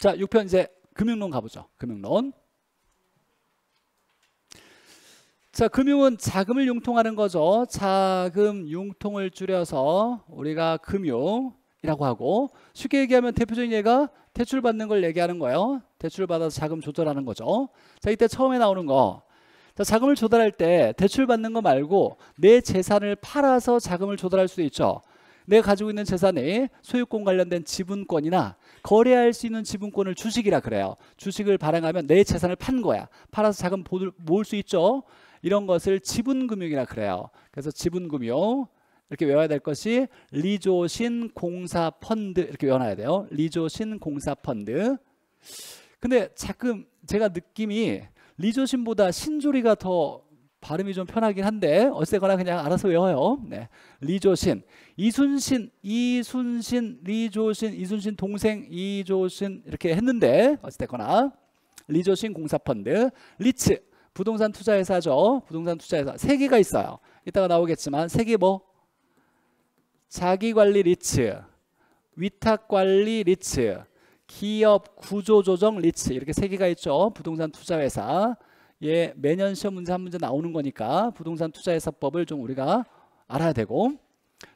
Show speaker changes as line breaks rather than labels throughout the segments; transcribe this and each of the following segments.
자, 6편 이제 금융론 가보죠. 금융론. 자, 금융은 자금을 융통하는 거죠. 자금 융통을 줄여서 우리가 금융이라고 하고 쉽게 얘기하면 대표적인 예가 대출 받는 걸 얘기하는 거예요. 대출 받아서 자금 조절하는 거죠. 자, 이때 처음에 나오는 거. 자, 자금을 조달할 때 대출 받는 거 말고 내 재산을 팔아서 자금을 조달할 수도 있죠. 내가 가지고 있는 재산에 소유권 관련된 지분권이나 거래할 수 있는 지분권을 주식이라 그래요. 주식을 발행하면 내 재산을 판 거야. 팔아서 자금 모을 수 있죠. 이런 것을 지분금융이라 그래요. 그래서 지분금융 이렇게 외워야 될 것이 리조신 공사 펀드 이렇게 외워놔야 돼요. 리조신 공사 펀드. 근데 자금 제가 느낌이 리조신보다 신조리가 더 발음이 좀 편하긴 한데 어쨌거나 그냥 알아서 외워요. 네. 리조신, 이순신, 이순신, 리조신, 이순신 동생 이조신 이렇게 했는데 어쨌거나 리조신 공사펀드, 리츠 부동산 투자회사죠. 부동산 투자회사 세 개가 있어요. 이따가 나오겠지만 세 개 뭐? 자기관리 리츠, 위탁관리 리츠, 기업 구조조정 리츠 이렇게 세 개가 있죠. 부동산 투자회사 예, 매년 시험 문제 한 문제 나오는 거니까 부동산 투자 해서법을 좀 우리가 알아야 되고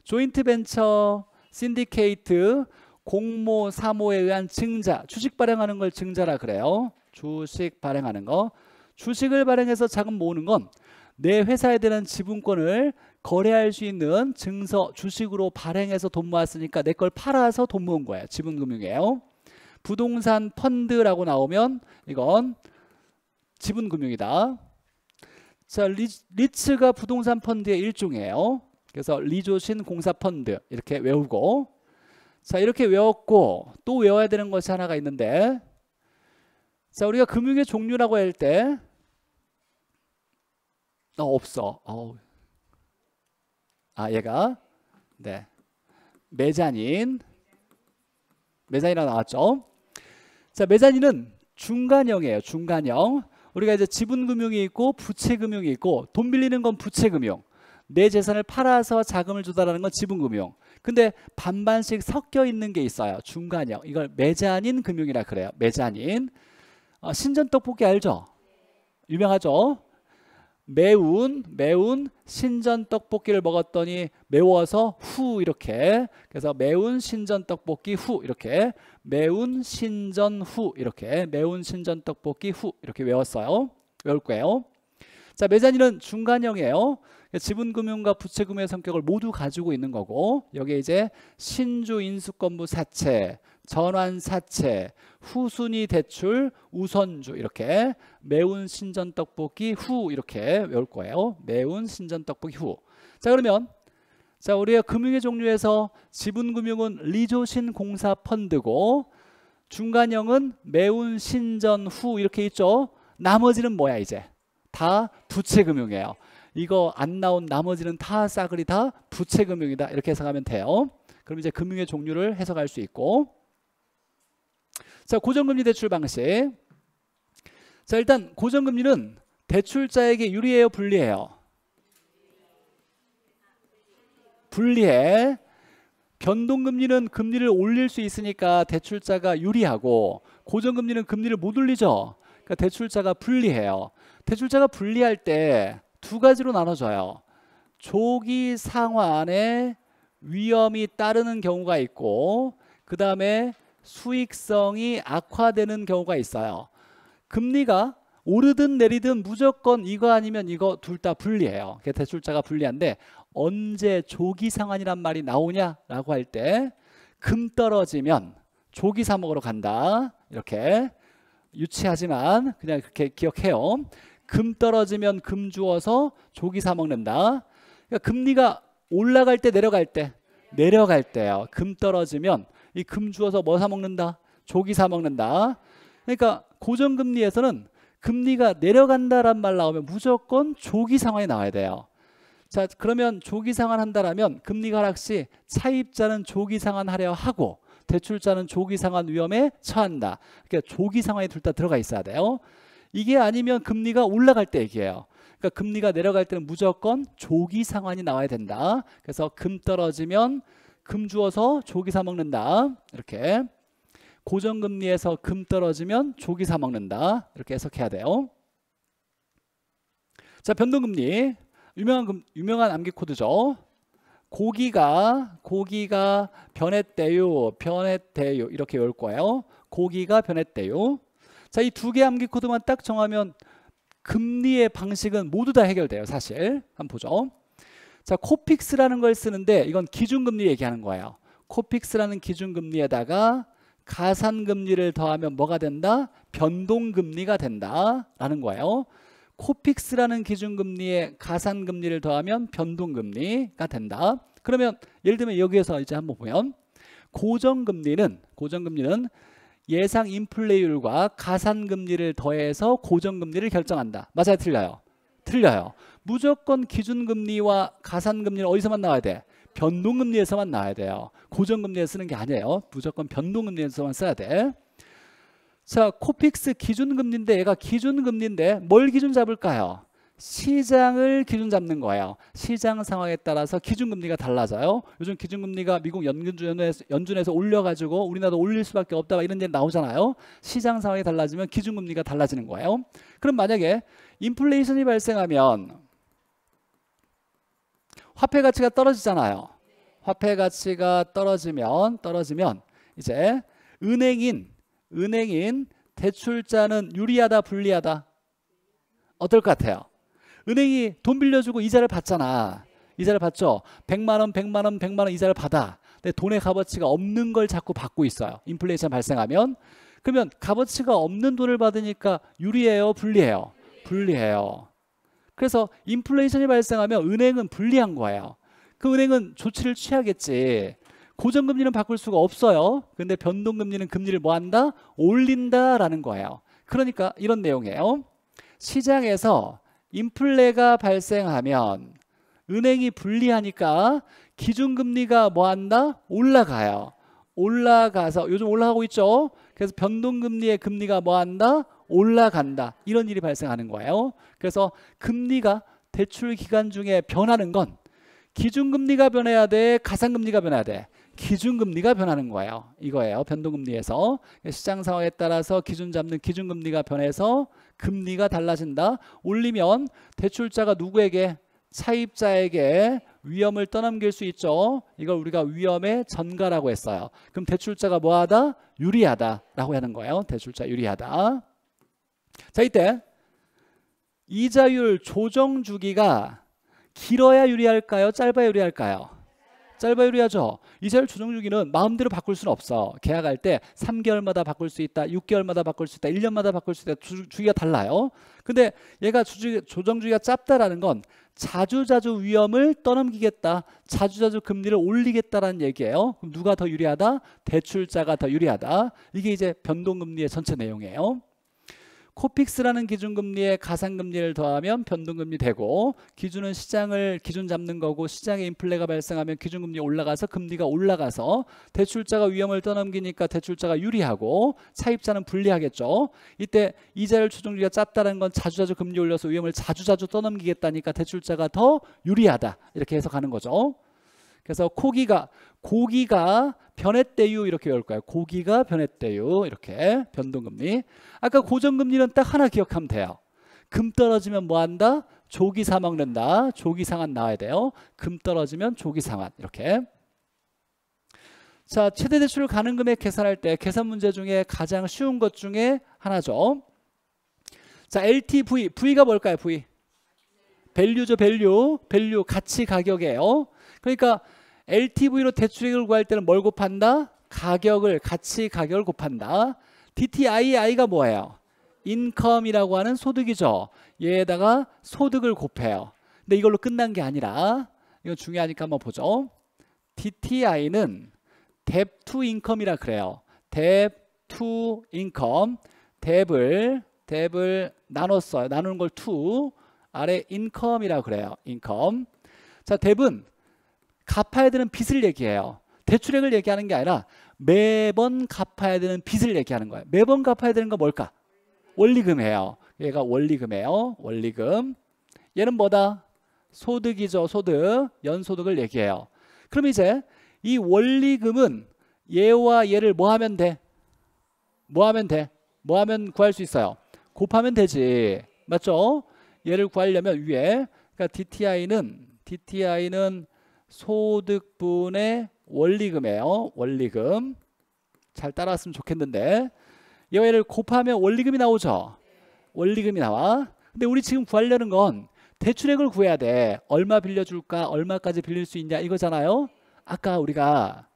조인트 벤처, 신디케이트, 공모, 사모에 의한 증자, 주식 발행하는 걸 증자라 그래요. 주식 발행하는 거. 주식을 발행해서 자금 모으는 건 내 회사에 대한 지분권을 거래할 수 있는 증서, 주식으로 발행해서 돈 모았으니까 내 걸 팔아서 돈 모은 거예요. 지분금융이에요. 부동산 펀드라고 나오면 이건 지분금융이다. 자, 리, 리츠가 부동산 펀드의 일종이에요. 그래서 리조신 공사펀드 이렇게 외우고 자 이렇게 외웠고 또 외워야 되는 것이 하나가 있는데 자 우리가 금융의 종류라고 할때 어, 없어 어아 얘가 네 메자닌 메자니라 나왔죠 자 메자닌은 중간형이에요 중간형 우리가 이제 지분금융이 있고 부채금융이 있고 돈 빌리는 건 부채금융 내 재산을 팔아서 자금을 조달하는 건 지분금융 근데 반반씩 섞여 있는 게 있어요 중간형 이걸 매자닌 금융이라 그래요 매자닌 어, 신전 떡볶이 알죠? 유명하죠? 매운 매운 신전 떡볶이를 먹었더니 매워서 후 이렇게 그래서 매운 신전 떡볶이 후 이렇게 매운 신전 후 이렇게 매운 신전 떡볶이 후 이렇게 외웠어요 외울 거예요 자매자니는 중간형이에요 지분금융과 부채금융의 성격을 모두 가지고 있는 거고 여기에 이제 신주 인수권부 사채 전환사채, 후순위 대출, 우선주 이렇게 매운 신전떡볶이 후 이렇게 외울 거예요. 매운 신전떡볶이 후. 자 그러면 자 우리가 금융의 종류에서 지분금융은 리조신공사펀드고 중간형은 매운 신전 후 이렇게 있죠. 나머지는 뭐야 이제? 다 부채금융이에요. 이거 안 나온 나머지는 다 싸그리 다 부채금융이다 이렇게 해석하면 돼요. 그럼 이제 금융의 종류를 해석할 수 있고 자, 고정금리 대출 방식. 자, 일단 고정금리는 대출자에게 유리해요, 불리해요? 불리해. 변동금리는 금리를 올릴 수 있으니까 대출자가 유리하고 고정금리는 금리를 못 올리죠. 그러니까 대출자가 불리해요. 대출자가 불리할 때 두 가지로 나눠져요. 조기 상환에 위험이 따르는 경우가 있고 그 다음에 수익성이 악화되는 경우가 있어요. 금리가 오르든 내리든 무조건 이거 아니면 이거 둘 다 불리해요. 대출자가 불리한데 언제 조기 상환이란 말이 나오냐라고 할 때 금 떨어지면 조기 사목으로 간다. 이렇게 유치하지만 그냥 그렇게 기억해요. 금 떨어지면 금 주어서 조기 사먹는다. 그러니까 금리가 올라갈 때 내려갈 때 내려갈 때요. 금 떨어지면 이금 주어서 뭐 사 먹는다? 조기 사 먹는다. 그러니까 고정금리에서는 금리가 내려간다란 말 나오면 무조건 조기 상환이 나와야 돼요. 자 그러면 조기 상환한다라면 금리 가락 시 차입자는 조기 상환하려 하고 대출자는 조기 상환 위험에 처한다. 그러니까 조기 상환이 둘 다 들어가 있어야 돼요. 이게 아니면 금리가 올라갈 때 얘기예요. 그러니까 금리가 내려갈 때는 무조건 조기 상환이 나와야 된다. 그래서 금 떨어지면 금 주어서 조기 사 먹는다. 이렇게 고정금리에서 금 떨어지면 조기 사 먹는다. 이렇게 해석해야 돼요. 자, 변동금리. 유명한 금, 유명한 암기 코드죠. 고기가 고기가 변했대요. 변했대요. 이렇게 외울 거예요. 고기가 변했대요. 자, 이 두 개 암기 코드만 딱 정하면 금리의 방식은 모두 다 해결돼요, 사실. 한번 보죠. 자, 코픽스라는 걸 쓰는데 이건 기준금리 얘기하는 거예요. 코픽스라는 기준금리에다가 가산금리를 더하면 뭐가 된다? 변동금리가 된다라는 거예요. 코픽스라는 기준금리에 가산금리를 더하면 변동금리가 된다. 그러면 예를 들면 여기에서 이제 한번 보면 고정금리는 고정금리는 예상 인플레이율과 가산금리를 더해서 고정금리를 결정한다. 맞아요? 틀려요? 틀려요. 무조건 기준금리와 가산금리는 어디서만 나와야 돼? 변동금리에서만 나와야 돼요. 고정금리에 쓰는 게 아니에요. 무조건 변동금리에서만 써야 돼. 자, 코픽스 기준금리인데 얘가 기준금리인데 뭘 기준 잡을까요? 시장을 기준 잡는 거예요. 시장 상황에 따라서 기준금리가 달라져요. 요즘 기준금리가 미국 연준에서, 연준에서 올려가지고 우리나라도 올릴 수밖에 없다 이런 얘기 나오잖아요. 시장 상황이 달라지면 기준금리가 달라지는 거예요. 그럼 만약에 인플레이션이 발생하면 화폐 가치가 떨어지잖아요. 화폐 가치가 떨어지면 떨어지면 이제 은행인 은행인 대출자는 유리하다 불리하다 어떨 것 같아요? 은행이 돈 빌려주고 이자를 받잖아. 이자를 받죠. 100만 원, 100만 원, 100만 원 이자를 받아. 근데 돈의 값어치가 없는 걸 자꾸 받고 있어요. 인플레이션 발생하면 그러면 값어치가 없는 돈을 받으니까 유리해요, 불리해요? 불리해요. 그래서 인플레이션이 발생하면 은행은 불리한 거예요. 그 은행은 조치를 취하겠지. 고정금리는 바꿀 수가 없어요. 근데 변동금리는 금리를 뭐 한다? 올린다라는 거예요. 그러니까 이런 내용이에요. 시장에서 인플레가 발생하면 은행이 불리하니까 기준금리가 뭐 한다? 올라가요. 올라가서 요즘 올라가고 있죠. 그래서 변동금리의 금리가 뭐 한다? 올라간다. 이런 일이 발생하는 거예요. 그래서 금리가 대출 기간 중에 변하는 건 기준금리가 변해야 돼, 가상금리가 변해야 돼. 기준금리가 변하는 거예요. 이거예요. 변동금리에서 시장 상황에 따라서 기준 잡는 기준금리가 변해서 금리가 달라진다. 올리면 대출자가 누구에게 차입자에게 위험을 떠넘길 수 있죠. 이걸 우리가 위험의 전가라고 했어요. 그럼 대출자가 뭐하다? 유리하다라고 하는 거예요. 대출자 유리하다. 자, 이때 이자율 조정 주기가 길어야 유리할까요? 짧아야 유리할까요? 짧아야 유리하죠. 이자율 조정 주기는 마음대로 바꿀 수는 없어. 계약할 때 3개월마다 바꿀 수 있다, 6개월마다 바꿀 수 있다, 1년마다 바꿀 수 있다. 주, 주기가 달라요. 근데 얘가 주주, 조정 주기가 짧다라는 건 자주자주 위험을 떠넘기겠다. 자주자주 금리를 올리겠다라는 얘기예요. 그럼 누가 더 유리하다? 대출자가 더 유리하다. 이게 이제 변동금리의 전체 내용이에요. 코픽스라는 기준금리에 가상금리를 더하면 변동금리 되고 기준은 시장을 기준 잡는 거고 시장에 인플레가 발생하면 기준금리 올라가서 금리가 올라가서 대출자가 위험을 떠넘기니까 대출자가 유리하고 차입자는 불리하겠죠. 이때 이자율 추정률이 짧다는 건 자주자주 금리 올려서 위험을 자주자주 떠넘기겠다니까 대출자가 더 유리하다 이렇게 해석하는 거죠. 그래서 코기가 고기가 변했대유 이렇게 외울까요? 고기가 변했대유 이렇게 변동금리 아까 고정금리는 딱 하나 기억하면 돼요 금 떨어지면 뭐한다? 조기 사망된다 조기 상한 나와야 돼요 금 떨어지면 조기 상한 이렇게 자 최대 대출 가능 금액 계산할 때 계산 문제 중에 가장 쉬운 것 중에 하나죠 자 LTV V가 뭘까요 V 밸류죠 밸류 밸류 가치 가격이에요 그러니까 LTV로 대출액을 구할 때는 뭘 곱한다? 가격을 가치 가격을 곱한다. DTII가 뭐예요? 인컴이라고 하는 소득이죠. 얘에다가 소득을 곱해요. 근데 이걸로 끝난 게 아니라 이거 중요하니까 한번 보죠. DTI는 debt to income이라 그래요. debt to income. debt을 debt을 나눴어요. 나누는 걸 to 아래 income이라 그래요. income. 자, debt은 갚아야 되는 빚을 얘기해요. 대출액을 얘기하는 게 아니라 매번 갚아야 되는 빚을 얘기하는 거예요. 매번 갚아야 되는 건 뭘까? 원리금이에요. 얘가 원리금이에요. 원리금. 얘는 뭐다? 소득이죠. 소득. 연소득을 얘기해요. 그럼 이제 이 원리금은 얘와 얘를 뭐 하면 돼? 뭐 하면 돼? 뭐 하면 구할 수 있어요? 곱하면 되지. 맞죠? 얘를 구하려면 위에 그러니까 DTI는 DTI는 소득분의 원리금이에요. 어? 원리금. 잘 따라왔으면 좋겠는데 얘를 곱하면 원리금이 나오죠. 원리금이 나와. 근데 우리 지금 구하려는 건 대출액을 구해야 돼. 얼마 빌려줄까? 얼마까지 빌릴 수 있냐? 이거잖아요. 아까 우리가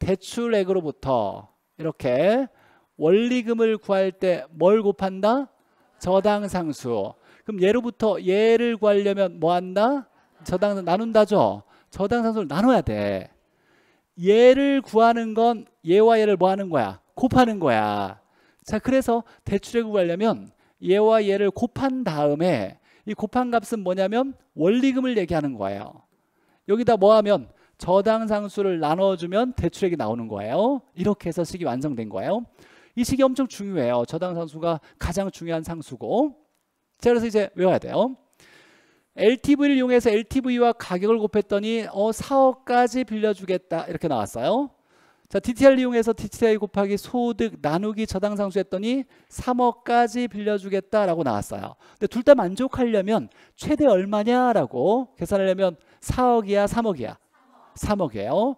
대출액으로부터 이렇게 원리금을 구할 때 뭘 곱한다? 저당상수. 그럼 얘로부터 얘를 구하려면 뭐 한다? 저당 나눈다죠. 저당 상수를 나눠야 돼. 얘를 구하는 건 얘와 얘를 뭐 하는 거야? 곱하는 거야. 자, 그래서 대출액 을 구하려면 얘와 얘를 곱한 다음에 이 곱한 값은 뭐냐면 원리금을 얘기하는 거예요. 여기다 뭐 하면 저당 상수를 나눠주면 대출액이 나오는 거예요. 이렇게 해서 식이 완성된 거예요. 이 식이 엄청 중요해요. 저당 상수가 가장 중요한 상수고. 자, 그래서 이제 외워야 돼요. LTV를 이용해서 LTV와 가격을 곱했더니 어 4억까지 빌려주겠다 이렇게 나왔어요. 자 DTR 이용해서 DTI 곱하기 소득 나누기 저당 상수했더니 3억까지 빌려주겠다라고 나왔어요. 근데 둘 다 만족하려면 최대 얼마냐라고 계산하려면 4억이야 3억이야 3억이에요.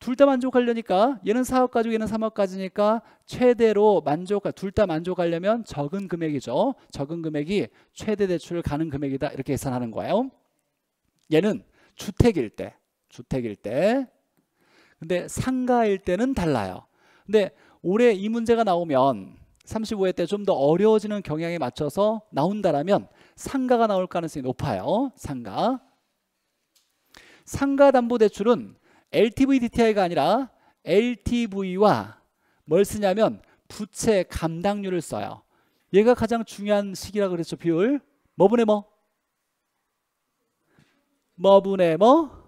둘다 만족하려니까 얘는 4억 가지고 얘는 3억 가지니까 최대로 만족 둘 다 만족하려면 적은 금액이죠. 적은 금액이 최대 대출을 가는 금액이다 이렇게 계산하는 거예요. 얘는 주택일 때 주택일 때 근데 상가일 때는 달라요. 근데 올해 이 문제가 나오면 35회 때 좀 더 어려워지는 경향에 맞춰서 나온다라면 상가가 나올 가능성이 높아요. 상가. 상가담보대출은 LTV DTI가 아니라 LTV와 뭘 쓰냐면 부채 감당률을 써요. 얘가 가장 중요한 식이라 그랬죠. 비율. 뭐분의 뭐? 뭐분의 뭐?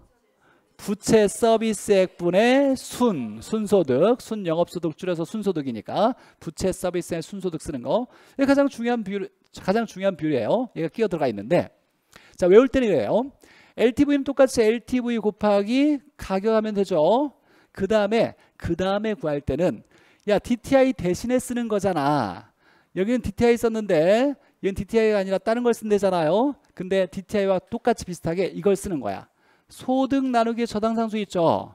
부채 서비스액분의 순, 순소득, 순영업소득 줄여서 순소득이니까 부채 서비스액 순소득 쓰는 거. 이게 가장 중요한 비율, 가장 중요한 비율이에요. 얘가 끼어 들어가 있는데. 자, 외울 때는 이래요. LTV는 똑같이 LTV 곱하기 가격하면 되죠. 그 다음에 그 다음에 구할 때는 야 DTI 대신에 쓰는 거잖아. 여기는 DTI 썼는데 얘는 DTI가 아니라 다른 걸 쓴대잖아요. 근데 DTI와 똑같이 비슷하게 이걸 쓰는 거야. 소득 나누기 저당상수 있죠.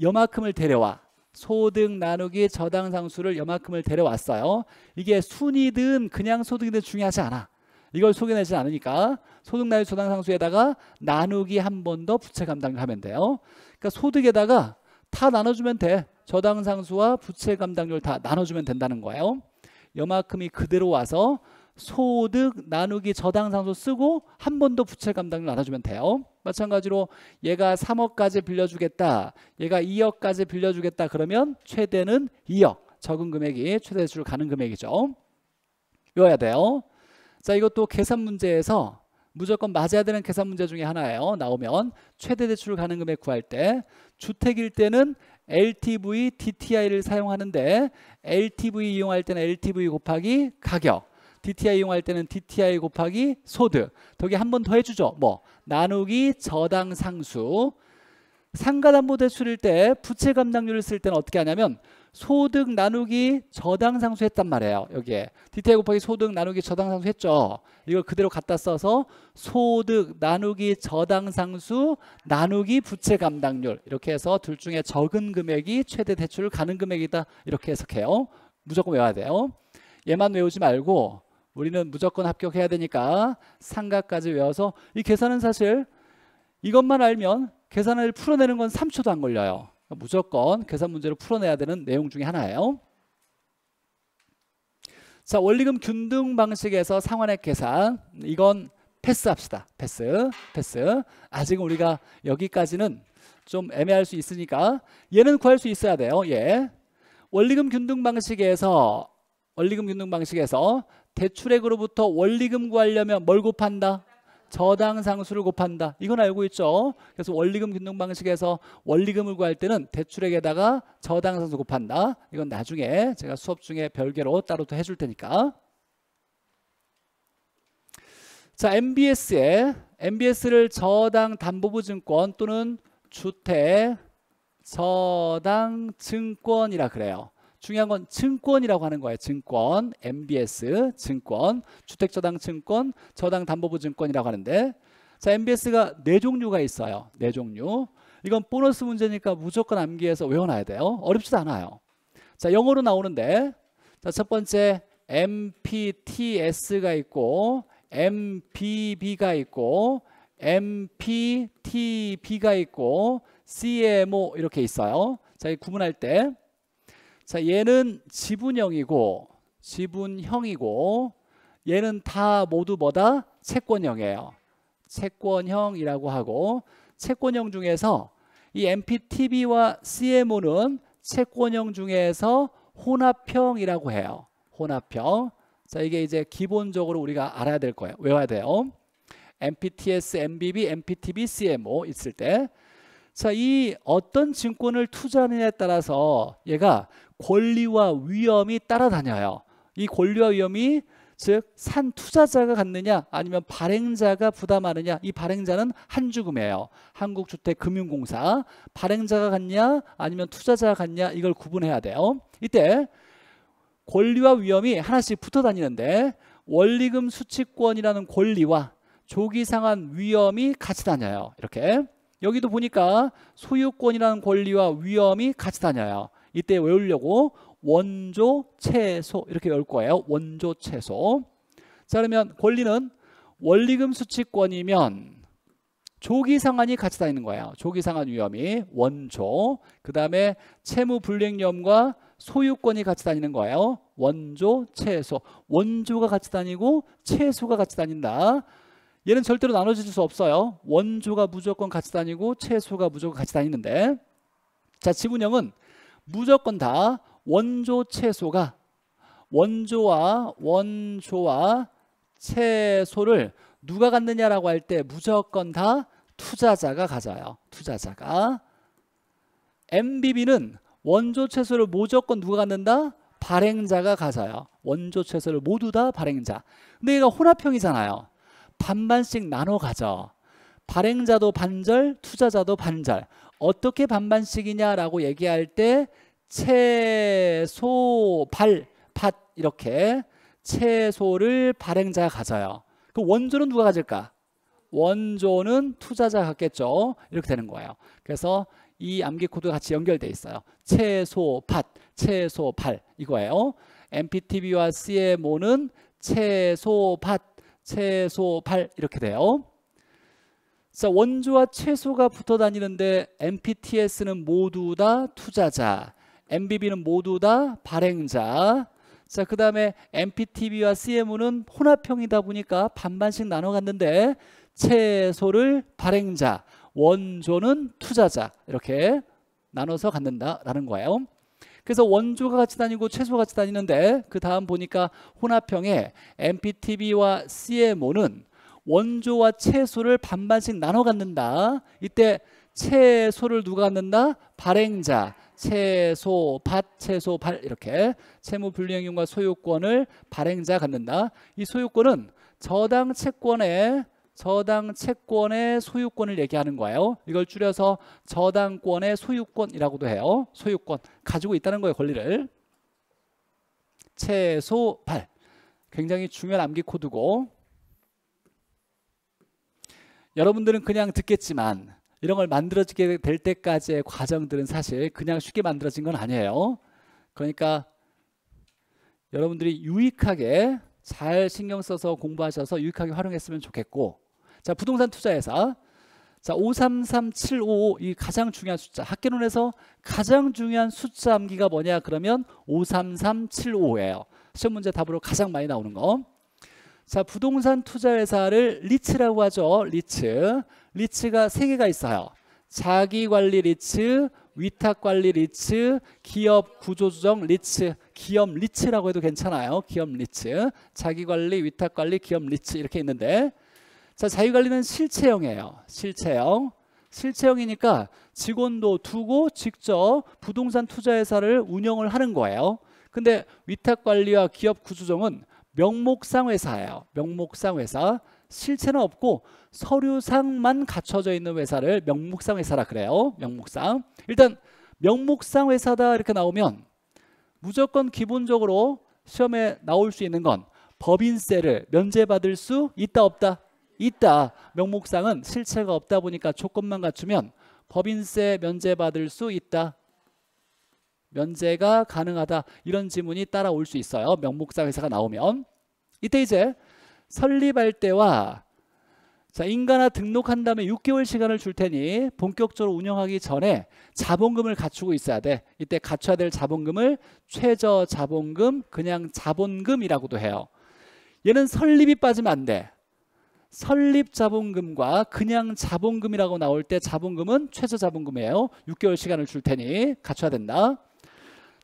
여만큼을 데려와. 소득 나누기 저당상수를 여만큼을 데려왔어요. 이게 순이든 그냥 소득이든 중요하지 않아. 이걸 소개내지 않으니까 소득나이 소당상수에다가 나누기 한 번 더 부채 감당을 하면 돼요. 그러니까 소득에다가 다 나눠주면 돼. 저당상수와 부채 감당률 다 나눠주면 된다는 거예요. 여만큼이 그대로 와서 소득 나누기 저당상수 쓰고 한 번 더 부채 감당률 나눠주면 돼요. 마찬가지로 얘가 3억까지 빌려주겠다. 얘가 2억까지 빌려주겠다. 그러면 최대는 2억. 적은 금액이 최대수로 가는 금액이죠. 외워야 돼요. 자, 이것도 계산 문제에서 무조건 맞아야 되는 계산 문제 중에 하나예요. 나오면 최대 대출 가능 금액 구할 때 주택일 때는 LTV, DTI를 사용하는데 LTV 이용할 때는 LTV 곱하기 가격 DTI 이용할 때는 DTI 곱하기 소득 저기한번 더 해주죠. 뭐 나누기 저당 상수 상가담보대출일 때 부채 감당률을 쓸 때는 어떻게 하냐면 소득 나누기 저당 상수했단 말이에요. 여기에 디테일 곱하기 소득 나누기 저당 상수했죠. 이걸 그대로 갖다 써서 소득 나누기 저당 상수 나누기 부채 감당률 이렇게 해서 둘 중에 적은 금액이 최대 대출가능 금액이다 이렇게 해석해요. 무조건 외워야 돼요. 얘만 외우지 말고 우리는 무조건 합격해야 되니까 상가까지 외워서 이 계산은 사실 이것만 알면 계산을 풀어내는 건 3초도 안 걸려요. 무조건 계산 문제를 풀어내야 되는 내용 중에 하나예요. 자, 원리금 균등 방식에서 상환액 계산. 이건 패스합시다. 패스, 패스. 아직 우리가 여기까지는 좀 애매할 수 있으니까 얘는 구할 수 있어야 돼요. 예. 원리금 균등 방식에서 원리금 균등 방식에서 대출액으로부터 원리금 구하려면 뭘 곱한다? 저당 상수를 곱한다. 이건 알고 있죠. 그래서 원리금 균등 방식에서 원리금을 구할 때는 대출액에다가 저당 상수 곱한다. 이건 나중에 제가 수업 중에 별개로 따로 또 해줄 테니까. 자, MBS에 MBS를 저당 담보부 증권 또는 주택 저당 증권이라 그래요. 중요한 건 증권이라고 하는 거예요. 증권, MBS, 증권, 주택저당 증권, 저당담보부 증권이라고 하는데 자 MBS가 네 종류가 있어요. 네 종류. 이건 보너스 문제니까 무조건 암기해서 외워놔야 돼요. 어렵지도 않아요. 자 영어로 나오는데 자 첫 번째 MPTS가 있고 m p b 가 있고 MPTB가 있고 CMO 이렇게 있어요. 자, 이 구분할 때 자, 얘는 지분형이고 지분형이고 얘는 다 모두 뭐다? 채권형이에요. 채권형이라고 하고 채권형 중에서 이 MPTB와 CMO는 채권형 중에서 혼합형이라고 해요. 혼합형. 자, 이게 이제 기본적으로 우리가 알아야 될 거예요. 외워야 돼요. MPTS, MBB, MPTB, CMO 있을 때 자, 이 어떤 증권을 투자하느냐에 따라서 얘가 권리와 위험이 따라다녀요. 이 권리와 위험이 즉 산 투자자가 갖느냐 아니면 발행자가 부담하느냐 이 발행자는 한주금이에요 한국주택금융공사 발행자가 갖냐 아니면 투자자가 갖냐 이걸 구분해야 돼요 이때 권리와 위험이 하나씩 붙어 다니는데 원리금 수취권이라는 권리와 조기상환 위험이 같이 다녀요 이렇게 여기도 보니까 소유권이라는 권리와 위험이 같이 다녀요 이때 외우려고 원조 최소 이렇게 외울 거예요. 원조 최소. 자 그러면 권리는 원리금 수취권이면 조기 상환이 같이 다니는 거예요. 조기 상환 위험이 원조. 그 다음에 채무 불이행 위험과 소유권이 같이 다니는 거예요. 원조, 채소. 원조가 같이 다니고 채소가 같이 다닌다. 얘는 절대로 나눠질 수 없어요. 원조가 무조건 같이 다니고 채소가 무조건 같이 다니는데 자 지분형은 무조건 다 원조 채소가 원조와 원조와 채소를 누가 갖느냐라고 할 때 무조건 다 투자자가 가져요. 투자자가 MBB는 원조 채소를 무조건 누가 갖는다? 발행자가 가져요. 원조 채소를 모두 다 발행자. 근데 얘가 혼합형이잖아요. 반반씩 나눠 가져. 발행자도 반절, 투자자도 반절. 어떻게 반반씩이냐라고 얘기할 때 채소, 발, 팥 이렇게 채소를 발행자가 가져요. 그 원조는 누가 가질까? 원조는 투자자가 갖겠죠. 이렇게 되는 거예요. 그래서 이 암기 코드가 같이 연결돼 있어요. 채소, 밭, 채소, 발 이거예요. MPTB와 CMO는 채소, 밭, 채소, 발 이렇게 돼요. 자, 원주와채소가 붙어 다니는데 MPTS는 모두 다 투자자, MBB는 모두 다 발행자. 자, 그다음에 MPTB와 CMO는 혼합형이다 보니까 반반씩 나눠 갔는데 채소를 발행자, 원조는 투자자 이렇게 나눠서 갖는다라는 거예요. 그래서 원조가 같이 다니고 채소가 같이 다니는데 그 다음 보니까 혼합형에 MPTB와 CMO는 원조와 채소를 반반씩 나눠 갖는다. 이때 채소를 누가 갖는다? 발행자. 채소, 밭, 채소, 발 이렇게 채무 불이행용과 소유권을 발행자 갖는다. 이 소유권은 저당 채권의 저당 채권의 소유권을 얘기하는 거예요. 이걸 줄여서 저당권의 소유권이라고도 해요. 소유권 가지고 있다는 거예요. 권리를 채소 발 굉장히 중요한 암기 코드고 여러분들은 그냥 듣겠지만 이런 걸 만들어지게 될 때까지의 과정들은 사실 그냥 쉽게 만들어진 건 아니에요. 그러니까 여러분들이 유익하게 잘 신경 써서 공부하셔서 유익하게 활용했으면 좋겠고 자 부동산 투자회사 자533755 이 가장 중요한 숫자 학계론에서 가장 중요한 숫자 암기가 뭐냐 그러면 53375예요 시험 문제 답으로 가장 많이 나오는 거 자, 부동산 투자 회사를 리츠라고 하죠. 리츠. 리츠가 세 개가 있어요. 자기 관리 리츠, 위탁 관리 리츠, 기업 구조 조정 리츠, 기업 리츠라고 해도 괜찮아요. 기업 리츠. 자기 관리, 위탁 관리, 기업 리츠 이렇게 있는데 자, 자기 관리는 실체형이에요. 실체형. 실체형이니까 직원도 두고 직접 부동산 투자 회사를 운영을 하는 거예요. 근데 위탁 관리와 기업 구조정은 명목상 회사예요. 명목상 회사. 실체는 없고 서류상만 갖춰져 있는 회사를 명목상 회사라 그래요. 명목상. 일단 명목상 회사다 이렇게 나오면 무조건 기본적으로 시험에 나올 수 있는 건 법인세를 면제받을 수 있다 없다 있다 명목상은 실체가 없다 보니까 조건만 갖추면 법인세 면제받을 수 있다 면제가 가능하다 이런 지문이 따라올 수 있어요. 명목상 회사가 나오면 이때 이제 설립할 때와 자, 인가나 등록한 다음에 6개월 시간을 줄 테니 본격적으로 운영하기 전에 자본금을 갖추고 있어야 돼. 이때 갖춰야 될 자본금을 최저 자본금, 그냥 자본금이라고도 해요. 얘는 설립이 빠지면 안 돼. 설립 자본금과 그냥 자본금이라고 나올 때 자본금은 최저 자본금이에요. 6개월 시간을 줄 테니 갖춰야 된다.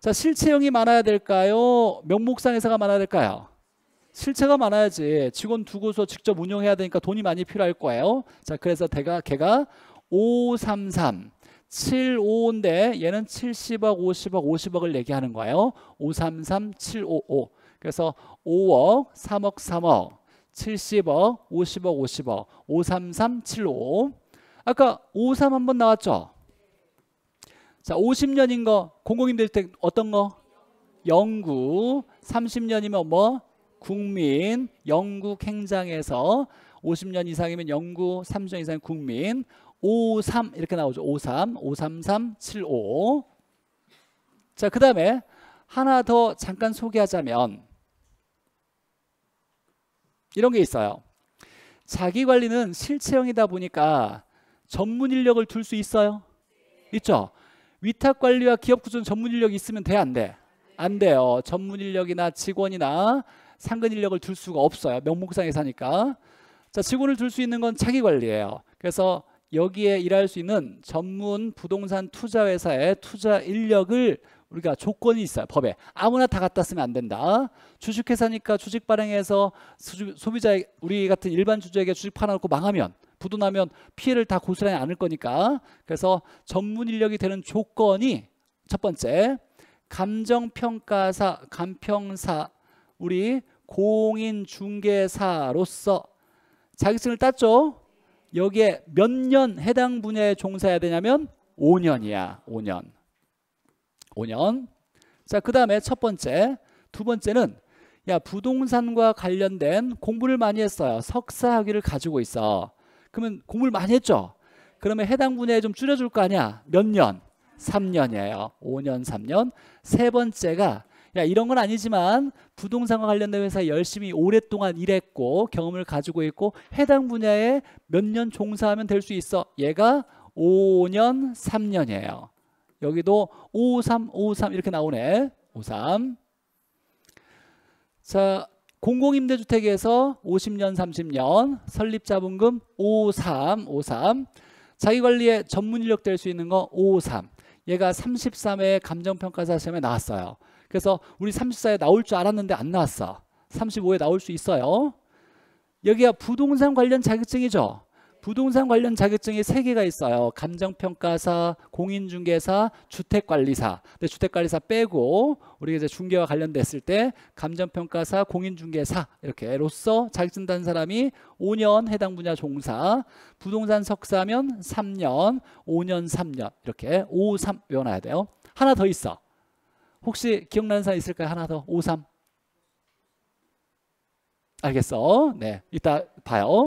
자, 실체형이 많아야 될까요? 명목상 에서가 많아야 될까요? 실체가 많아야지 직원 두고서 직접 운영해야 되니까 돈이 많이 필요할 거예요. 자, 그래서 대가 걔가 533 75인데 얘는 70억, 50억, 50억을 얘기하는 거예요. 533, 755. 그래서 5억, 3억, 3억, 70억, 50억, 50억, 533, 755. 아까 53 한번 나왔죠? 자, 50년인 거공공임 될때 어떤 거? 영구. 30년이면 뭐? 국민. 영국 행장에서 50년 이상이면 영구, 30년 이상 국민. 53 이렇게 나오죠. 53, 533, 75. 자, 그다음에 하나 더 잠깐 소개하자면 이런 게 있어요. 자기 관리는 실체형이다 보니까 전문 인력을 둘 수 있어요. 있죠. 위탁 관리와 기업 구조는 전문 인력이 있으면 돼 안 돼? 안 돼요. 전문 인력이나 직원이나 상근 인력을 둘 수가 없어요. 명목상 에사니까 자, 직원을 둘 수 있는 건차기 관리예요. 그래서 여기에 일할 수 있는 전문 부동산 투자 회사의 투자 인력을 우리가 조건이 있어요 법에 아무나 다 갖다 쓰면 안 된다 주식회사니까 주식 발행해서 소비자 우리 같은 일반 주주에게 주식 팔아놓고 망하면 부도나면 피해를 다 고스란히 안을 거니까 그래서 전문 인력이 되는 조건이 첫 번째 감정평가사 감평사 우리 공인중개사로서 자격증을 땄죠 여기에 몇 년 해당 분야에 종사해야 되냐면 5년이야 5년 5년 자그 다음에 첫 번째 두 번째는 야 부동산과 관련된 공부를 많이 했어요 석사 학위를 가지고 있어 그러면 공부를 많이 했죠. 그러면 해당 분야에 좀 줄여줄 거 아니야. 몇 년? 3년이에요. 5년, 3년. 세 번째가 야 이런 건 아니지만 부동산과 관련된 회사에 열심히 오랫동안 일했고 경험을 가지고 있고 해당 분야에 몇 년 종사하면 될 수 있어. 얘가 5년, 3년이에요. 여기도 5, 3, 5, 3 이렇게 나오네. 5, 3. 자, 공공임대주택에서 50년 30년 설립자본금 53 53 자기관리에 전문인력 될 수 있는 거53 얘가 3 3회 감정평가사 시험에 나왔어요 그래서 우리 3 4회 나올 줄 알았는데 안 나왔어 3 5회 나올 수 있어요 여기가 부동산 관련 자격증이죠 부동산 관련 자격증이 세개가 있어요. 감정평가사, 공인중개사, 주택관리사. 근데 주택관리사 빼고 우리가 이제 중개와 관련됐을 때 감정평가사, 공인중개사 이렇게로써 자격증 단 사람이 5년 해당 분야 종사, 부동산 석사면 3년, 5년 3년 이렇게 5, 3 외워놔야 돼요. 하나 더 있어. 혹시 기억나는 사람 있을까요? 하나 더. 5, 3. 알겠어. 네. 이따 봐요.